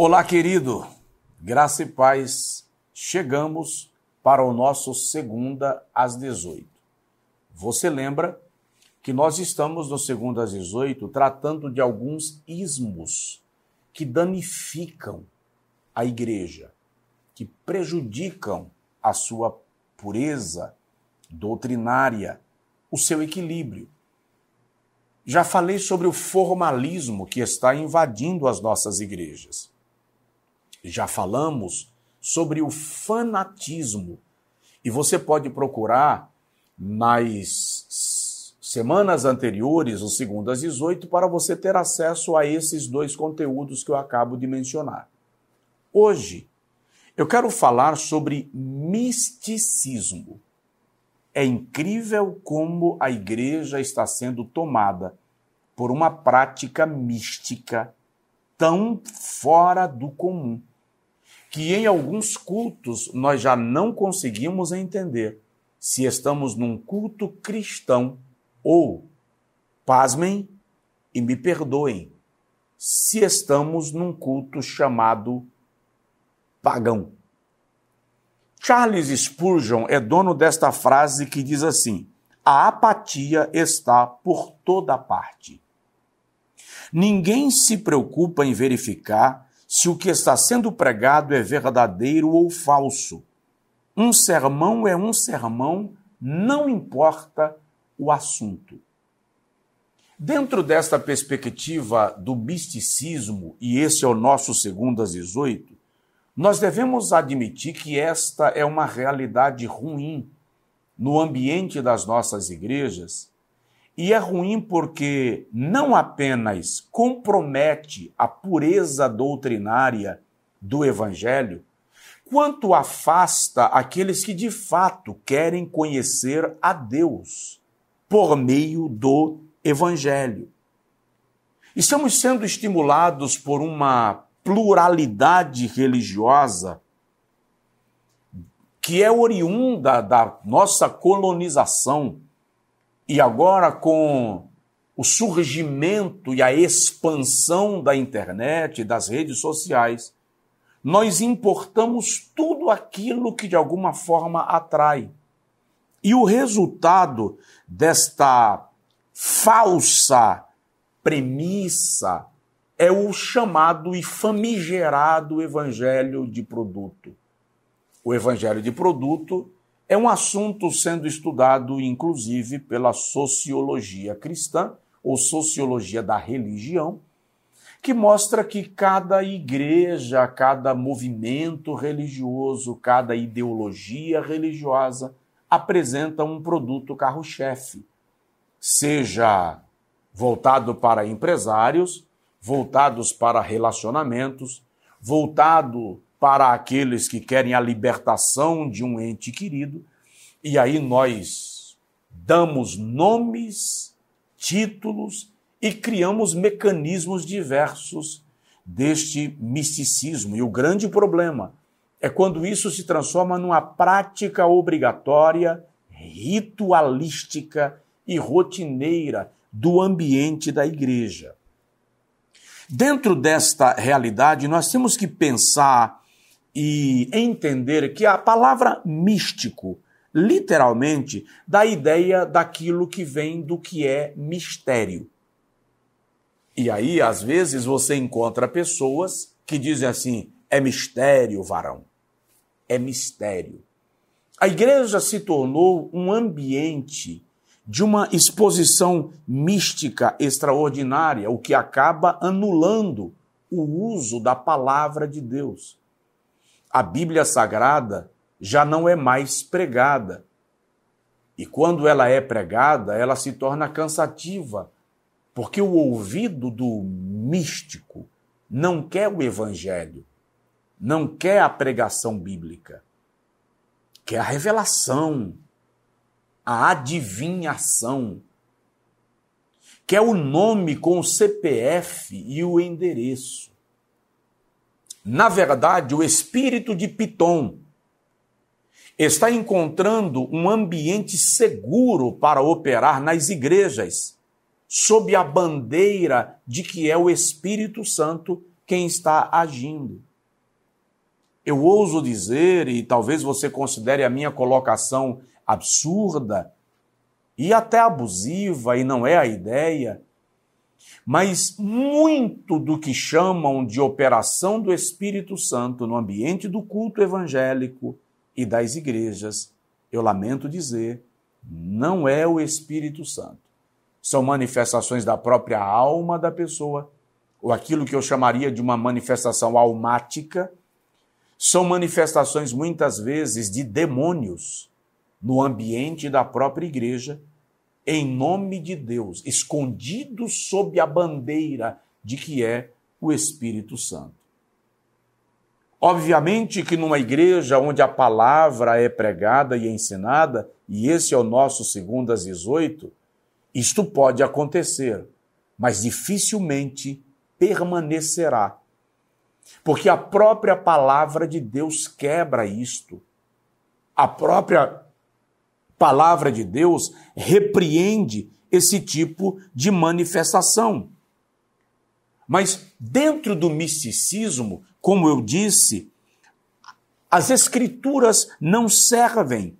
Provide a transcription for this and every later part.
Olá, querido. Graça e paz. Chegamos para o nosso segunda às 18. Você lembra que nós estamos no segunda às 18 tratando de alguns ismos que danificam a igreja, que prejudicam a sua pureza doutrinária, o seu equilíbrio. Já falei sobre o formalismo que está invadindo as nossas igrejas já falamos sobre o fanatismo. E você pode procurar nas semanas anteriores, o segundo às 18, para você ter acesso a esses dois conteúdos que eu acabo de mencionar. Hoje, eu quero falar sobre misticismo. É incrível como a igreja está sendo tomada por uma prática mística tão fora do comum que em alguns cultos nós já não conseguimos entender se estamos num culto cristão ou, pasmem e me perdoem, se estamos num culto chamado pagão. Charles Spurgeon é dono desta frase que diz assim: a apatia está por toda parte. Ninguém se preocupa em verificar se o que está sendo pregado é verdadeiro ou falso. Um sermão é um sermão, não importa o assunto. Dentro desta perspectiva do misticismo, e esse é o nosso segundo às 18, nós devemos admitir que esta é uma realidade ruim no ambiente das nossas igrejas e é ruim porque não apenas compromete a pureza doutrinária do Evangelho, quanto afasta aqueles que de fato querem conhecer a Deus por meio do Evangelho. Estamos sendo estimulados por uma pluralidade religiosa que é oriunda da nossa colonização e agora, com o surgimento e a expansão da internet, das redes sociais, nós importamos tudo aquilo que de alguma forma atrai. E o resultado desta falsa premissa é o chamado e famigerado evangelho de produto. O evangelho de produto é um assunto sendo estudado, inclusive, pela sociologia cristã, ou sociologia da religião, que mostra que cada igreja, cada movimento religioso, cada ideologia religiosa apresenta um produto carro-chefe, seja voltado para empresários, voltados para relacionamentos, voltado para aqueles que querem a libertação de um ente querido, e aí nós damos nomes, títulos e criamos mecanismos diversos deste misticismo. E o grande problema é quando isso se transforma numa prática obrigatória, ritualística e rotineira do ambiente da igreja. Dentro desta realidade, nós temos que pensar e entender que a palavra místico, literalmente, dá a ideia daquilo que vem do que é mistério. E aí, às vezes, você encontra pessoas que dizem assim: é mistério, varão. É mistério. A igreja se tornou um ambiente de uma exposição mística extraordinária, o que acaba anulando o uso da palavra de Deus a Bíblia Sagrada já não é mais pregada. E quando ela é pregada, ela se torna cansativa, porque o ouvido do místico não quer o evangelho, não quer a pregação bíblica, quer a revelação, a adivinhação, quer o nome com o CPF e o endereço na verdade, o espírito de Piton está encontrando um ambiente seguro para operar nas igrejas, sob a bandeira de que é o Espírito Santo quem está agindo. Eu ouso dizer, e talvez você considere a minha colocação absurda e até abusiva, e não é a ideia, mas muito do que chamam de operação do Espírito Santo no ambiente do culto evangélico e das igrejas, eu lamento dizer, não é o Espírito Santo. São manifestações da própria alma da pessoa, ou aquilo que eu chamaria de uma manifestação almática, são manifestações muitas vezes de demônios no ambiente da própria igreja em nome de Deus, escondido sob a bandeira de que é o Espírito Santo. Obviamente que numa igreja onde a palavra é pregada e ensinada, e esse é o nosso segundo às 18, isto pode acontecer, mas dificilmente permanecerá. Porque a própria palavra de Deus quebra isto. A própria palavra de Deus repreende esse tipo de manifestação. Mas dentro do misticismo, como eu disse, as escrituras não servem.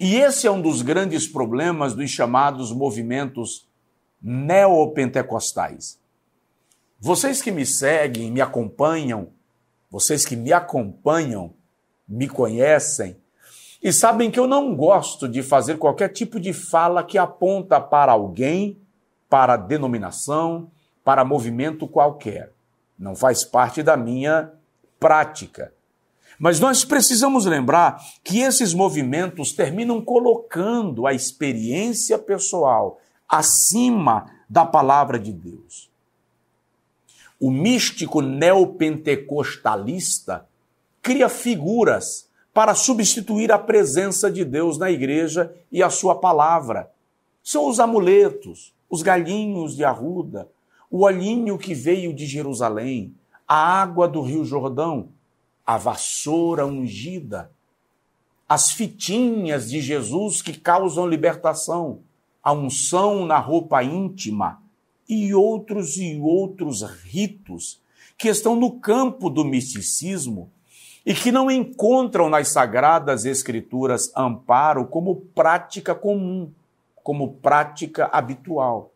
E esse é um dos grandes problemas dos chamados movimentos neopentecostais. Vocês que me seguem, me acompanham, vocês que me acompanham, me conhecem, e sabem que eu não gosto de fazer qualquer tipo de fala que aponta para alguém, para denominação, para movimento qualquer. Não faz parte da minha prática. Mas nós precisamos lembrar que esses movimentos terminam colocando a experiência pessoal acima da palavra de Deus. O místico neopentecostalista cria figuras para substituir a presença de Deus na igreja e a sua palavra. São os amuletos, os galinhos de arruda, o olhinho que veio de Jerusalém, a água do Rio Jordão, a vassoura ungida, as fitinhas de Jesus que causam libertação, a unção na roupa íntima e outros e outros ritos que estão no campo do misticismo e que não encontram nas sagradas escrituras amparo como prática comum, como prática habitual.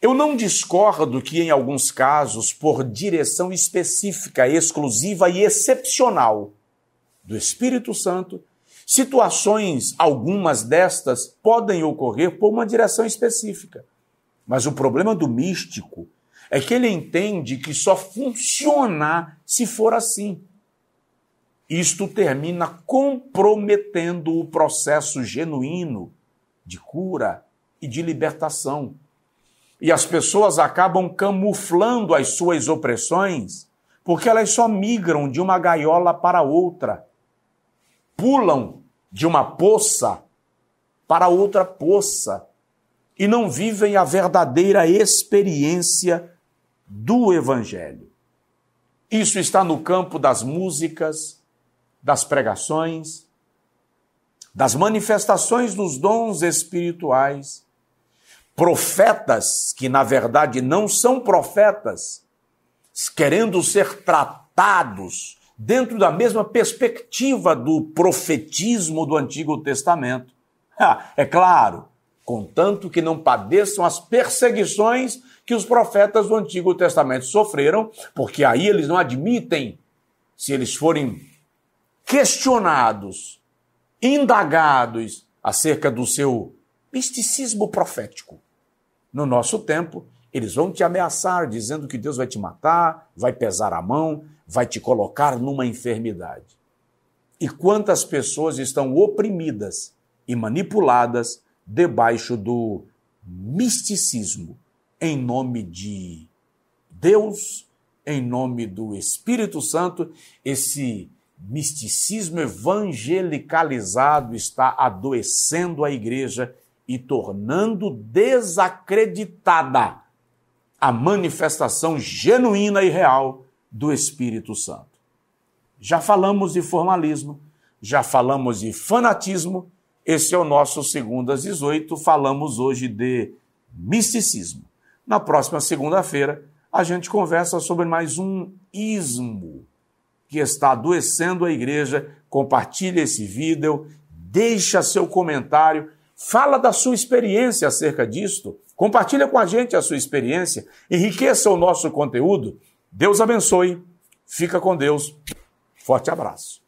Eu não discordo que, em alguns casos, por direção específica, exclusiva e excepcional do Espírito Santo, situações, algumas destas, podem ocorrer por uma direção específica. Mas o problema do místico é que ele entende que só funciona se for assim. Isto termina comprometendo o processo genuíno de cura e de libertação. E as pessoas acabam camuflando as suas opressões porque elas só migram de uma gaiola para outra, pulam de uma poça para outra poça e não vivem a verdadeira experiência do Evangelho. Isso está no campo das músicas, das pregações, das manifestações dos dons espirituais, profetas que na verdade não são profetas, querendo ser tratados dentro da mesma perspectiva do profetismo do Antigo Testamento. É claro, contanto que não padeçam as perseguições que os profetas do Antigo Testamento sofreram, porque aí eles não admitem, se eles forem questionados, indagados acerca do seu misticismo profético. No nosso tempo, eles vão te ameaçar dizendo que Deus vai te matar, vai pesar a mão, vai te colocar numa enfermidade. E quantas pessoas estão oprimidas e manipuladas debaixo do misticismo em nome de Deus, em nome do Espírito Santo, esse misticismo evangelicalizado está adoecendo a igreja e tornando desacreditada a manifestação genuína e real do Espírito Santo. Já falamos de formalismo, já falamos de fanatismo, esse é o nosso segundo às 18, falamos hoje de misticismo. Na próxima segunda-feira, a gente conversa sobre mais um ismo que está adoecendo a igreja, compartilhe esse vídeo, deixa seu comentário, fala da sua experiência acerca disto, compartilha com a gente a sua experiência, enriqueça o nosso conteúdo. Deus abençoe, fica com Deus, forte abraço.